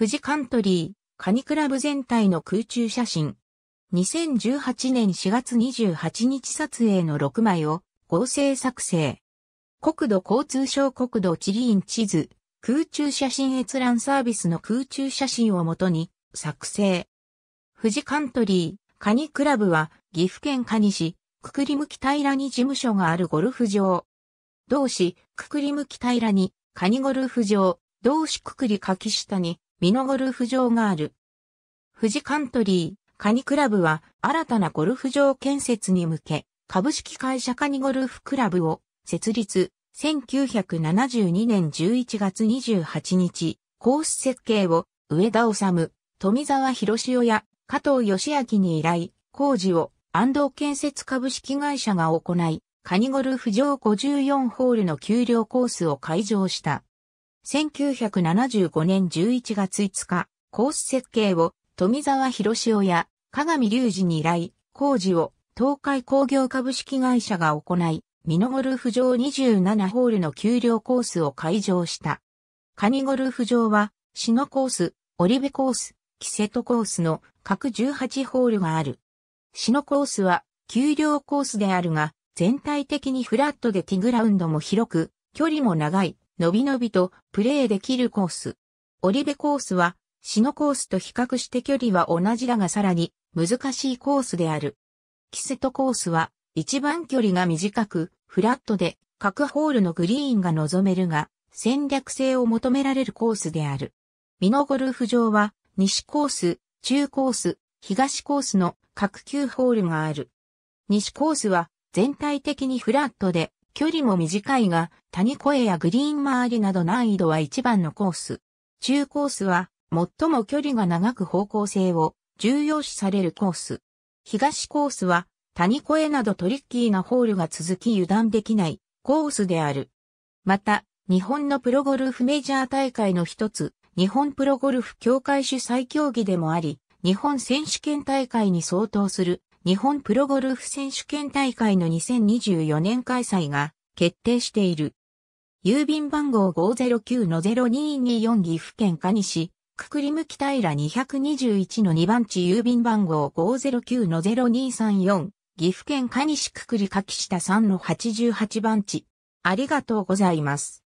富士カントリー、カニクラブ全体の空中写真。2018年4月28日撮影の6枚を合成作成。国土交通省国土地理院地図、空中写真閲覧サービスの空中写真をもとに作成。富士カントリー、カニクラブは岐阜県カニ市、くくりむき平に事務所があるゴルフ場。同市、くくりむき平に、カニゴルフ場、同市くくり柿下に、美濃ゴルフ場がある。富士カントリー、カニクラブは新たなゴルフ場建設に向け、株式会社カニゴルフクラブを設立、1972年11月28日、コース設計を上田治、富沢博志夫や加藤義明に依頼、工事を安藤建設株式会社が行い、カニゴルフ場54ホールの給料コースを開場した。1975年11月5日、コース設計を富沢博夫や鏡隆二に依頼、工事を東海工業株式会社が行い、ミノゴルフ場27ホールの給料コースを開場した。カニゴルフ場は、シノコース、オリベコース、キセトコースの各18ホールがある。シノコースは、給料コースであるが、全体的にフラットでティグラウンドも広く、距離も長いのびのびとプレーできるコース。折部コースは、死のコースと比較して距離は同じだがさらに難しいコースである。キセトコースは、一番距離が短く、フラットで、各ホールのグリーンが望めるが、戦略性を求められるコースである。ミノゴルフ場は、西コース、中コース、東コースの各9ホールがある。西コースは、全体的にフラットで、距離も短いが、谷越えやグリーン周りなど難易度は一番のコース。中コースは、最も距離が長く方向性を重要視されるコース。東コースは、谷越えなどトリッキーなホールが続き油断できないコースである。また、日本のプロゴルフメジャー大会の一つ、日本プロゴルフ協会主催競技でもあり、日本選手権大会に相当する日本プロゴルフ選手権大会の2024年開催が決定している。郵便番号509-0224岐阜県可児市、くくりむき平221の2番地郵便番号509-0234岐阜県可児市くくり柿下3の88番地。ありがとうございます。